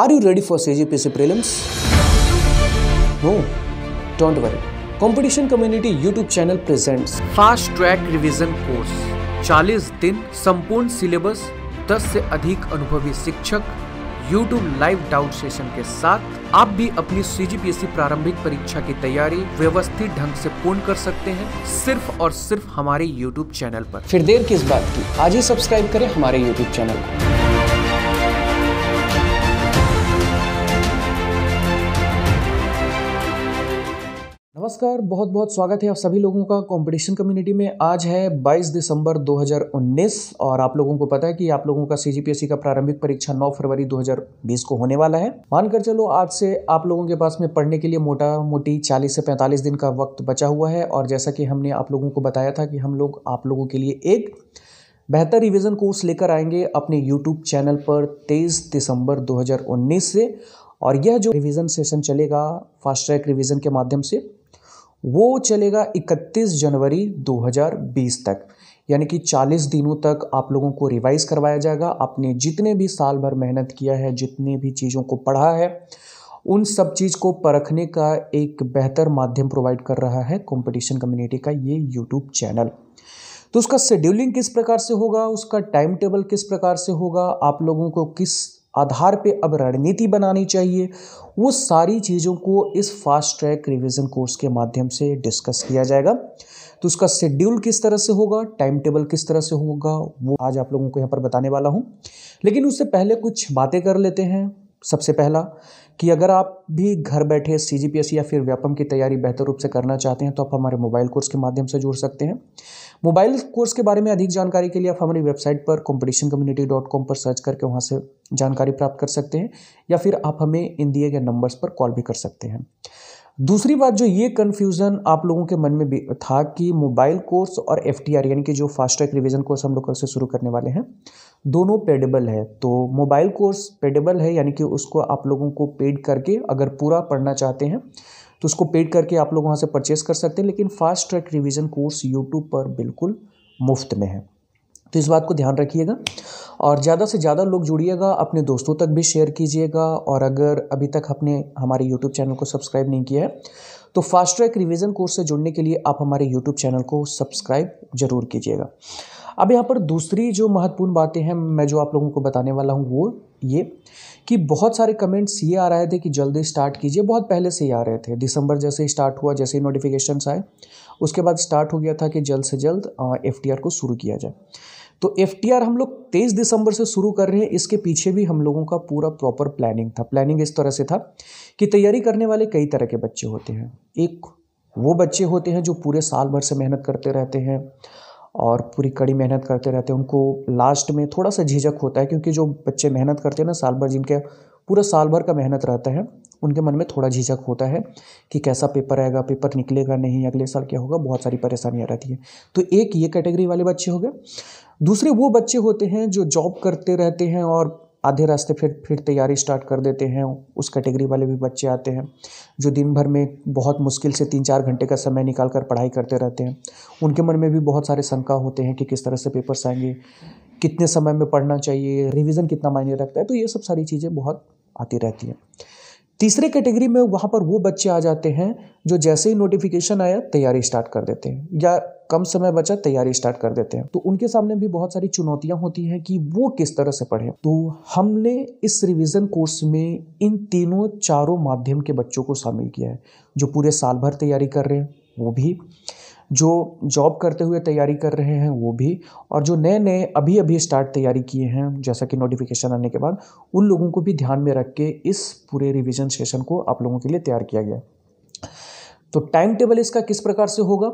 Are you ready for CGPC prelims? No, don't worry. Competition Community YouTube channel presents fast track revision course 40 दिन संपूर्ण syllabus 10 से अधिक अनुभवी शिक्षक YouTube live doubt session के साथ आप भी अपनी सीजीपीएससी प्रारंभिक परीक्षा की तैयारी व्यवस्थित ढंग से पूर्ण कर सकते हैं सिर्फ और सिर्फ हमारे YouTube चैनल पर फिर देर किस बात की आज ही सब्सक्राइब करें हमारे YouTube चैनल को नमस्कार बहुत बहुत स्वागत है आप सभी लोगों का कंपटीशन कम्युनिटी में आज है 22 दिसंबर 2019 और आप लोगों को पता है कि आप लोगों का सीजीपीएससी का प्रारंभिक परीक्षा 9 फरवरी 2020 को होने वाला है मानकर चलो आज से आप लोगों के पास में पढ़ने के लिए मोटा मोटी 40 से 45 दिन का वक्त बचा हुआ है और जैसा कि हमने आप लोगों को बताया था कि हम लोग आप लोगों के लिए एक बेहतर रिविज़न कोर्स लेकर आएंगे अपने यूट्यूब चैनल पर तेईस दिसंबर दो से और यह जो रिवीजन सेशन चलेगा फास्ट ट्रैक रिवीजन के माध्यम से वो चलेगा 31 जनवरी 2020 तक यानी कि 40 दिनों तक आप लोगों को रिवाइज़ करवाया जाएगा आपने जितने भी साल भर मेहनत किया है जितने भी चीज़ों को पढ़ा है उन सब चीज़ को परखने का एक बेहतर माध्यम प्रोवाइड कर रहा है कंपटीशन कम्युनिटी का ये यूट्यूब चैनल तो उसका शेड्यूलिंग किस प्रकार से होगा उसका टाइम टेबल किस प्रकार से होगा आप लोगों को किस आधार पे अब रणनीति बनानी चाहिए वो सारी चीज़ों को इस फास्ट ट्रैक रिवीजन कोर्स के माध्यम से डिस्कस किया जाएगा तो उसका शेड्यूल किस तरह से होगा टाइम टेबल किस तरह से होगा वो आज आप लोगों को यहाँ पर बताने वाला हूँ लेकिन उससे पहले कुछ बातें कर लेते हैं सबसे पहला कि अगर आप भी घर बैठे सी या फिर व्यापम की तैयारी बेहतर रूप से करना चाहते हैं तो आप हमारे मोबाइल कोर्स के माध्यम से जुड़ सकते हैं मोबाइल कोर्स के बारे में अधिक जानकारी के लिए आप हमारी वेबसाइट पर कॉम्पिटिशन कम्युनिटी डॉट कॉम पर सर्च करके वहाँ से जानकारी प्राप्त कर सकते हैं या फिर आप हमें इन दिए गए नंबर्स पर कॉल भी कर सकते हैं दूसरी बात जो ये कन्फ्यूज़न आप लोगों के मन में भी था कि मोबाइल कोर्स और एफ यानी कि जो फास्ट ट्रैक रिविज़न कोर्स हम लोग कल से शुरू करने वाले हैं दोनों पेडेबल है तो मोबाइल कोर्स पेडेबल है यानी कि उसको आप लोगों को पेड करके अगर पूरा पढ़ना चाहते हैं तो उसको पेड करके आप लोग वहाँ से परचेस कर सकते हैं लेकिन fast track revision course YouTube पर बिल्कुल मुफ्त में है तो इस बात को ध्यान रखिएगा और ज़्यादा से ज़्यादा लोग जुड़िएगा अपने दोस्तों तक भी शेयर कीजिएगा और अगर अभी तक आपने हमारे यूट्यूब चैनल को सब्सक्राइब नहीं किया है तो फास्ट ट्रैक रिविज़न कोर्स से जुड़ने के लिए आप हमारे यूट्यूब चैनल को सब्सक्राइब जरूर कीजिएगा अब यहाँ पर दूसरी जो महत्वपूर्ण बातें हैं मैं जो आप लोगों को बताने वाला हूँ वो ये कि बहुत सारे कमेंट्स ये आ रहे थे कि जल्दी स्टार्ट कीजिए बहुत पहले से ही आ रहे थे दिसंबर जैसे ही स्टार्ट हुआ जैसे ही नोटिफिकेशन आए उसके बाद स्टार्ट हो गया था कि जल्द से जल्द एफ को शुरू किया जाए तो एफ हम लोग तेईस दिसंबर से शुरू कर रहे हैं इसके पीछे भी हम लोगों का पूरा प्रॉपर प्लानिंग था प्लानिंग इस तरह से था कि तैयारी करने वाले कई तरह के बच्चे होते हैं एक वो बच्चे होते हैं जो पूरे साल भर से मेहनत करते रहते हैं और पूरी कड़ी मेहनत करते रहते हैं उनको लास्ट में थोड़ा सा झिझक होता है क्योंकि जो बच्चे मेहनत करते हैं ना साल भर जिनके पूरा साल भर का मेहनत रहता है उनके मन में थोड़ा झिझक होता है कि कैसा पेपर आएगा पेपर निकलेगा नहीं अगले साल क्या होगा बहुत सारी परेशानियाँ रहती हैं तो एक ये कैटेगरी वाले बच्चे हो गए दूसरे वो बच्चे होते हैं जो जॉब करते रहते हैं और आधे रास्ते फिर फिर तैयारी स्टार्ट कर देते हैं उस कैटेगरी वाले भी बच्चे आते हैं जो दिन भर में बहुत मुश्किल से तीन चार घंटे का समय निकाल कर पढ़ाई करते रहते हैं उनके मन में भी बहुत सारे शंका होते हैं कि किस तरह से पेपर्स आएंगे कितने समय में पढ़ना चाहिए रिविज़न कितना मायने रखता है तो ये सब सारी चीज़ें बहुत आती रहती हैं तीसरे कैटेगरी में वहाँ पर वो बच्चे आ जाते हैं जो जैसे ही नोटिफिकेशन आया तैयारी स्टार्ट कर देते हैं या कम समय बचा तैयारी स्टार्ट कर देते हैं तो उनके सामने भी बहुत सारी चुनौतियां होती हैं कि वो किस तरह से पढ़े तो हमने इस रिवीजन कोर्स में इन तीनों चारों माध्यम के बच्चों को शामिल किया है जो पूरे साल भर तैयारी कर रहे हैं वो भी जो जॉब करते हुए तैयारी कर रहे हैं वो भी और जो नए नए अभी अभी स्टार्ट तैयारी किए हैं जैसा कि नोटिफिकेशन आने के बाद उन लोगों को भी ध्यान में रख के इस पूरे रिविज़न सेशन को आप लोगों के लिए तैयार किया गया तो टाइम टेबल इसका किस प्रकार से होगा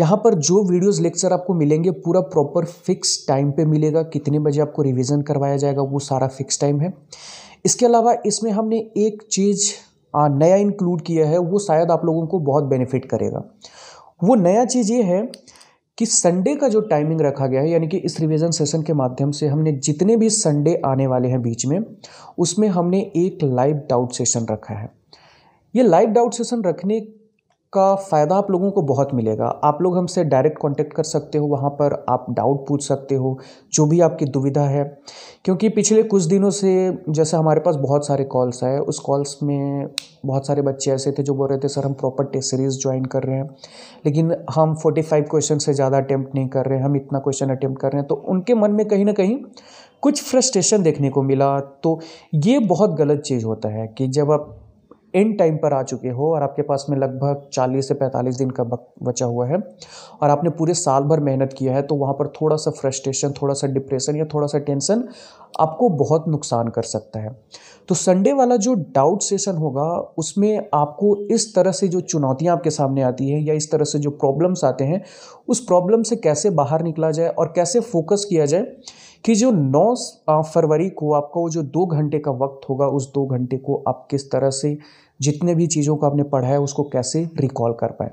यहाँ पर जो वीडियोस लेक्चर आपको मिलेंगे पूरा प्रॉपर फिक्स टाइम पे मिलेगा कितने बजे आपको रिवीजन करवाया जाएगा वो सारा फिक्स टाइम है इसके अलावा इसमें हमने एक चीज़ नया इंक्लूड किया है वो शायद आप लोगों को बहुत बेनिफिट करेगा वो नया चीज़ ये है कि संडे का जो टाइमिंग रखा गया है यानी कि इस रिवीजन सेशन के माध्यम से हमने जितने भी संडे आने वाले हैं बीच में उसमें हमने एक लाइव डाउट सेशन रखा है ये लाइव डाउट सेशन रखने का फ़ायदा आप लोगों को बहुत मिलेगा आप लोग हमसे डायरेक्ट कांटेक्ट कर सकते हो वहाँ पर आप डाउट पूछ सकते हो जो भी आपकी दुविधा है क्योंकि पिछले कुछ दिनों से जैसे हमारे पास बहुत सारे कॉल्स आए उस कॉल्स में बहुत सारे बच्चे ऐसे थे जो बोल रहे थे सर हम प्रॉपर टेस्ट सीरीज़ ज्वाइन कर रहे हैं लेकिन हम 45 क्वेश्चन से ज़्यादा अटैम्प्ट नहीं कर रहे हैं हम इतना क्वेश्चन अटैम्प्ट कर रहे हैं तो उनके मन में कहीं ना कहीं कुछ फ्रस्ट्रेशन देखने को मिला तो ये बहुत गलत चीज़ होता है कि जब आप एंड टाइम पर आ चुके हो और आपके पास में लगभग 40 से 45 दिन का बचा हुआ है और आपने पूरे साल भर मेहनत किया है तो वहाँ पर थोड़ा सा फ्रस्ट्रेशन थोड़ा सा डिप्रेशन या थोड़ा सा टेंशन आपको बहुत नुकसान कर सकता है तो संडे वाला जो डाउट सेशन होगा उसमें आपको इस तरह से जो चुनौतियाँ आपके सामने आती हैं या इस तरह से जो प्रॉब्लम्स आते हैं उस प्रॉब्लम से कैसे बाहर निकला जाए और कैसे फोकस किया जाए कि जो 9 फरवरी को आपका वो जो दो घंटे का वक्त होगा उस दो घंटे को आप किस तरह से जितने भी चीज़ों को आपने पढ़ा है उसको कैसे रिकॉल कर पाए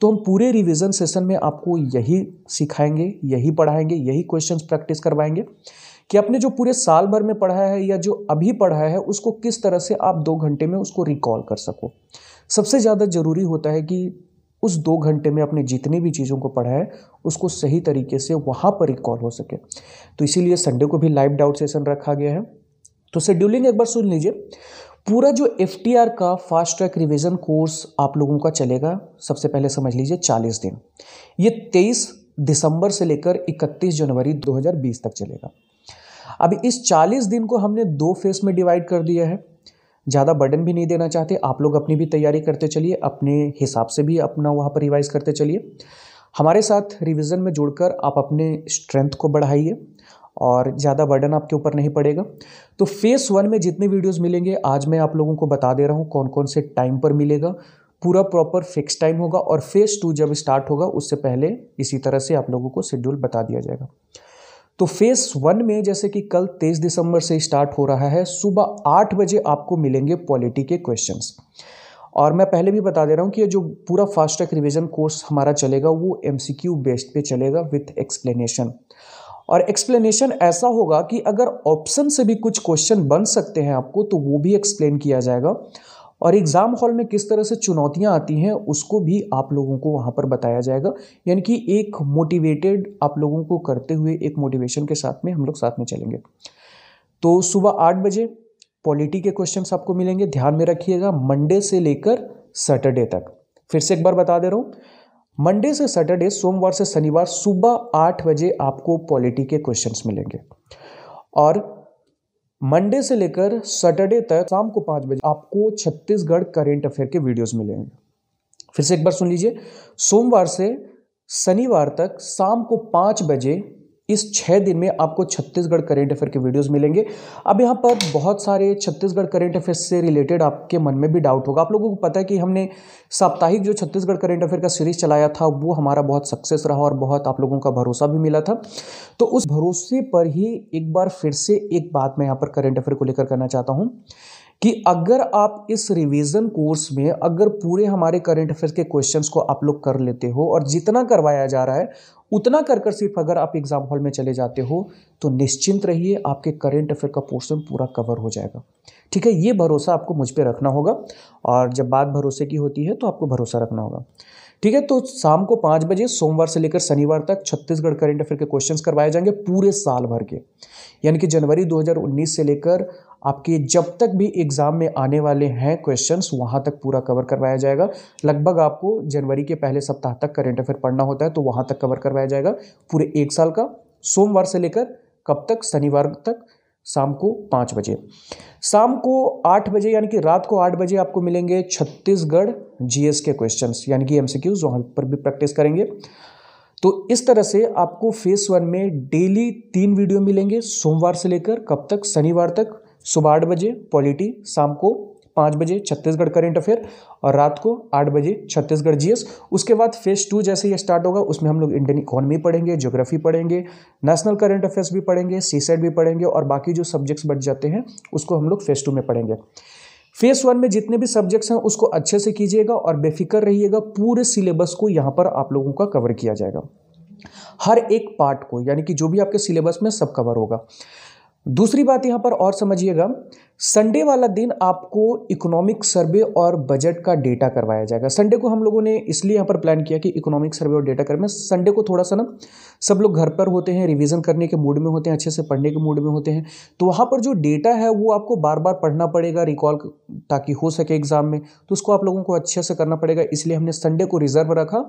तो हम पूरे रिवीजन सेशन में आपको यही सिखाएंगे यही पढ़ाएंगे यही क्वेश्चंस प्रैक्टिस करवाएंगे कि आपने जो पूरे साल भर में पढ़ा है या जो अभी पढ़ा है उसको किस तरह से आप दो घंटे में उसको रिकॉल कर सको सबसे ज़्यादा ज़रूरी होता है कि उस दो घंटे में आपने जितनी भी चीज़ों को पढ़ा है उसको सही तरीके से वहाँ पर रिकॉल हो सके तो इसीलिए संडे को भी लाइव डाउट सेशन रखा गया है तो शेड्यूलिंग एक बार सुन लीजिए पूरा जो एफ का फास्ट ट्रैक रिविज़न कोर्स आप लोगों का चलेगा सबसे पहले समझ लीजिए चालीस दिन ये तेईस दिसंबर से लेकर इकतीस जनवरी 2020 तक चलेगा अब इस चालीस दिन को हमने दो फेस में डिवाइड कर दिया है ज़्यादा बर्डन भी नहीं देना चाहते आप लोग अपनी भी तैयारी करते चलिए अपने हिसाब से भी अपना वहाँ पर रिवाइज करते चलिए हमारे साथ रिवीजन में जुड़कर आप अपने स्ट्रेंथ को बढ़ाइए और ज़्यादा बर्डन आपके ऊपर नहीं पड़ेगा तो फेस वन में जितने वीडियोस मिलेंगे आज मैं आप लोगों को बता दे रहा हूँ कौन कौन से टाइम पर मिलेगा पूरा प्रॉपर फिक्स टाइम होगा और फेस टू जब स्टार्ट होगा उससे पहले इसी तरह से आप लोगों को शेड्यूल बता दिया जाएगा तो फेस वन में जैसे कि कल तेईस दिसंबर से स्टार्ट हो रहा है सुबह आठ बजे आपको मिलेंगे पॉलिटी के क्वेश्चन और मैं पहले भी बता दे रहा हूँ कि ये जो पूरा फास्ट ट्रैक रिविजन कोर्स हमारा चलेगा वो एम बेस्ड पे चलेगा विथ एक्सप्लेनेशन और एक्सप्लेनेशन ऐसा होगा कि अगर ऑप्शन से भी कुछ क्वेश्चन बन सकते हैं आपको तो वो भी एक्सप्लेन किया जाएगा और एग्ज़ाम हॉल में किस तरह से चुनौतियाँ आती हैं उसको भी आप लोगों को वहाँ पर बताया जाएगा यानी कि एक मोटिवेटेड आप लोगों को करते हुए एक मोटिवेशन के साथ में हम लोग साथ में चलेंगे तो सुबह आठ बजे पॉलिटी के क्वेश्चंस आपको मिलेंगे ध्यान में रखिएगा मंडे से लेकर सैटरडे तक फिर से एक बार बता दे रहा हूँ मंडे से सैटरडे सोमवार से शनिवार सुबह आठ बजे आपको पॉलिटी के क्वेश्चंस मिलेंगे और मंडे से लेकर सैटरडे तक शाम को पाँच बजे आपको छत्तीसगढ़ करेंट अफेयर के वीडियोस मिलेंगे फिर से एक बार सुन लीजिए सोमवार से शनिवार तक शाम को पाँच बजे इस छः दिन में आपको छत्तीसगढ़ करेंट अफेयर के वीडियोस मिलेंगे अब यहाँ पर बहुत सारे छत्तीसगढ़ करेंट अफेयर से रिलेटेड आपके मन में भी डाउट होगा आप लोगों को पता है कि हमने साप्ताहिक जो छत्तीसगढ़ करेंट अफेयर का सीरीज चलाया था वो हमारा बहुत सक्सेस रहा और बहुत आप लोगों का भरोसा भी मिला था तो उस भरोसे पर ही एक बार फिर से एक बात मैं यहाँ पर करेंट अफेयर को लेकर करना चाहता हूँ कि अगर आप इस रिवीजन कोर्स में अगर पूरे हमारे करंट अफेयर्स के क्वेश्चंस को आप लोग कर लेते हो और जितना करवाया जा रहा है उतना कर कर सिर्फ अगर आप एग्जाम हॉल में चले जाते हो तो निश्चिंत रहिए आपके करंट अफेयर का पोर्शन पूरा कवर हो जाएगा ठीक है ये भरोसा आपको मुझ पर रखना होगा और जब बात भरोसे की होती है तो आपको भरोसा रखना होगा ठीक है तो शाम को पाँच बजे सोमवार से लेकर शनिवार तक छत्तीसगढ़ करंट अफेयर के क्वेश्चन करवाए जाएंगे पूरे साल भर के यानी कि जनवरी 2019 से लेकर आपके जब तक भी एग्ज़ाम में आने वाले हैं क्वेश्चंस वहां तक पूरा कवर करवाया जाएगा लगभग आपको जनवरी के पहले सप्ताह तक करेंट अफेयर पढ़ना होता है तो वहां तक कवर करवाया जाएगा पूरे एक साल का सोमवार से लेकर कब तक शनिवार तक शाम को पाँच बजे शाम को आठ बजे यानी कि रात को आठ बजे आपको मिलेंगे छत्तीसगढ़ एस के क्वेश्चन यानी कि एम सी क्यूज वहाँ पर भी प्रैक्टिस करेंगे तो इस तरह से आपको फेस वन में डेली तीन वीडियो मिलेंगे सोमवार से लेकर कब तक शनिवार तक सुबह आठ बजे पॉलिटी शाम को पाँच बजे छत्तीसगढ़ करेंट अफेयर और रात को आठ बजे छत्तीसगढ़ जीएस उसके बाद फेज टू जैसे ये स्टार्ट होगा उसमें हम लोग इंडियन इकोनॉमी पढ़ेंगे ज्योग्राफी पढ़ेंगे नेशनल करेंट अफेयर्स भी पढ़ेंगे सी e भी पढ़ेंगे और बाकी जो सब्जेक्ट्स बच जाते हैं उसको हम लोग फेज टू में पढ़ेंगे फेस वन में जितने भी सब्जेक्ट्स हैं उसको अच्छे से कीजिएगा और बेफिक्र रहिएगा पूरे सिलेबस को यहाँ पर आप लोगों का कवर किया जाएगा हर एक पार्ट को यानी कि जो भी आपके सिलेबस में सब कवर होगा दूसरी बात यहाँ पर और समझिएगा संडे वाला दिन आपको इकोनॉमिक सर्वे और बजट का डेटा करवाया जाएगा संडे को हम लोगों ने इसलिए यहाँ पर प्लान किया कि इकोनॉमिक सर्वे और डेटा करवा संडे को थोड़ा सा ना सब लोग घर पर होते हैं रिवीजन करने के मूड में होते हैं अच्छे से पढ़ने के मूड में होते हैं तो वहाँ पर जो डेटा है वो आपको बार बार पढ़ना पड़ेगा रिकॉल ताकि हो सके एग्जाम में तो उसको आप लोगों को अच्छे से करना पड़ेगा इसलिए हमने संडे को रिजर्व रखा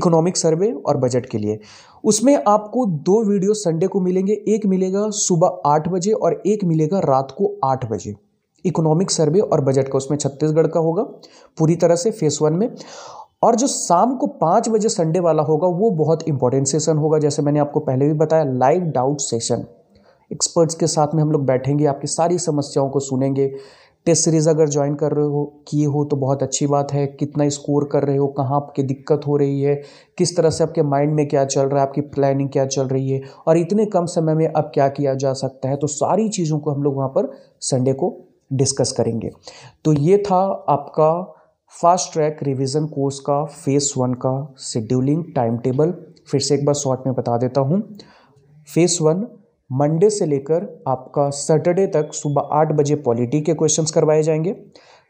इकोनॉमिक सर्वे और बजट के लिए उसमें आपको दो वीडियो संडे को मिलेंगे एक मिलेगा सुबह आठ बजे और एक मिलेगा रात को आठ बजे जी इकोनॉमिक सर्वे और बजट का उसमें छत्तीसगढ़ का होगा पूरी तरह से फेस वन में और जो शाम को पाँच बजे संडे वाला होगा वो बहुत इंपॉर्टेंट सेशन होगा जैसे मैंने आपको पहले भी बताया लाइव डाउट सेशन एक्सपर्ट्स के साथ में हम लोग बैठेंगे आपकी सारी समस्याओं को सुनेंगे टेस्ट सीरीज़ अगर ज्वाइन कर रहे हो किए हो तो बहुत अच्छी बात है कितना स्कोर कर रहे हो कहाँ आपकी दिक्कत हो रही है किस तरह से आपके माइंड में क्या चल रहा है आपकी प्लानिंग क्या चल रही है और इतने कम समय में अब क्या किया जा सकता है तो सारी चीज़ों को हम लोग वहाँ पर संडे को डिस्कस करेंगे तो ये था आपका फास्ट ट्रैक रिविज़न कोर्स का फेस वन का शेड्यूलिंग टाइम टेबल फिर से एक बार शॉर्ट में बता देता हूँ फेस वन मंडे से लेकर आपका सैटरडे तक सुबह आठ बजे पॉलिटी के क्वेश्चंस करवाए जाएंगे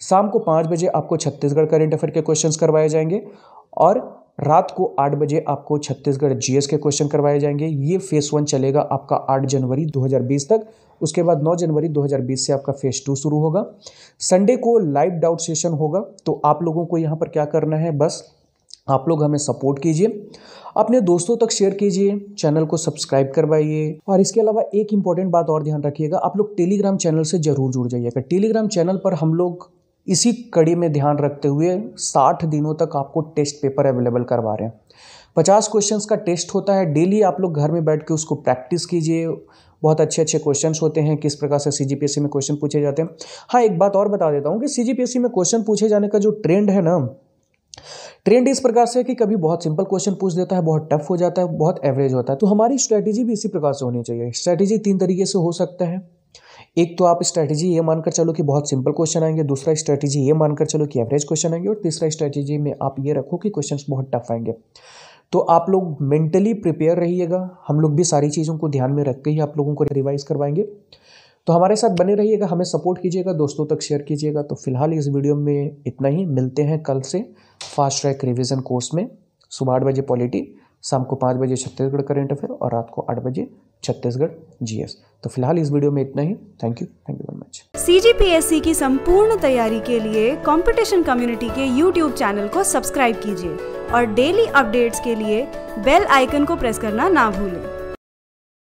शाम को पाँच बजे आपको छत्तीसगढ़ करेंट अफेयर के क्वेश्चंस करवाए जाएंगे और रात को आठ बजे आपको छत्तीसगढ़ जीएस के क्वेश्चन करवाए जाएंगे ये फेस वन चलेगा आपका आठ जनवरी 2020 तक उसके बाद नौ जनवरी 2020 से आपका फेस टू शुरू होगा संडे को लाइव डाउट सेशन होगा तो आप लोगों को यहाँ पर क्या करना है बस आप लोग हमें सपोर्ट कीजिए अपने दोस्तों तक शेयर कीजिए चैनल को सब्सक्राइब करवाइए और इसके अलावा एक इंपॉर्टेंट बात और ध्यान रखिएगा आप लोग टेलीग्राम चैनल से जरूर जुड़ जाइएगा टेलीग्राम चैनल पर हम लोग इसी कड़ी में ध्यान रखते हुए साठ दिनों तक आपको टेस्ट पेपर अवेलेबल करवा रहे हैं पचास क्वेश्चंस का टेस्ट होता है डेली आप लोग घर में बैठ के उसको प्रैक्टिस कीजिए बहुत अच्छे अच्छे क्वेश्चंस होते हैं किस प्रकार से सी में क्वेश्चन पूछे जाते हैं हाँ एक बात और बता देता हूँ कि सी में क्वेश्चन पूछे जाने का जो ट्रेंड है ना ट्रेंड इस प्रकार से है कि कभी बहुत सिंपल क्वेश्चन पूछ देता है बहुत टफ हो जाता है बहुत एवरेज होता है तो हमारी स्ट्रैटेजी भी इसी प्रकार से होनी चाहिए स्ट्रैटेजी तीन तरीके से हो सकता है एक तो आप स्ट्रैटेजी ये मानकर चलो कि बहुत सिंपल क्वेश्चन आएंगे दूसरा स्ट्रैटेजी ये मानकर चलो कि एवरेज क्वेश्चन आएंगे और तीसरा स्ट्रैटेजी में आप ये रखो कि क्वेश्चन बहुत टफ आएंगे तो आप लोग मेंटली प्रिपेयर रहिएगा हम लोग भी सारी चीज़ों को ध्यान में रख के ही आप लोगों को रिवाइज करवाएंगे तो हमारे साथ बने रहिएगा हमें सपोर्ट कीजिएगा दोस्तों तक शेयर कीजिएगा तो फिलहाल इस वीडियो में इतना ही मिलते हैं कल से फास्ट ट्रैक रिविज़न कोर्स में सुबह आठ बजे पॉलिटी शाम को पाँच बजे छत्तीसगढ़ करेंट अफेयर और रात को आठ बजे छत्तीसगढ़ जीएस तो फिलहाल इस वीडियो में इतना ही thank you thank you very much CGPSC की संपूर्ण तैयारी के लिए कंपटीशन कम्युनिटी के यूट्यूब चैनल को सब्सक्राइब कीजिए और डेली अपडेट्स के लिए बेल आइकन को प्रेस करना ना भूलें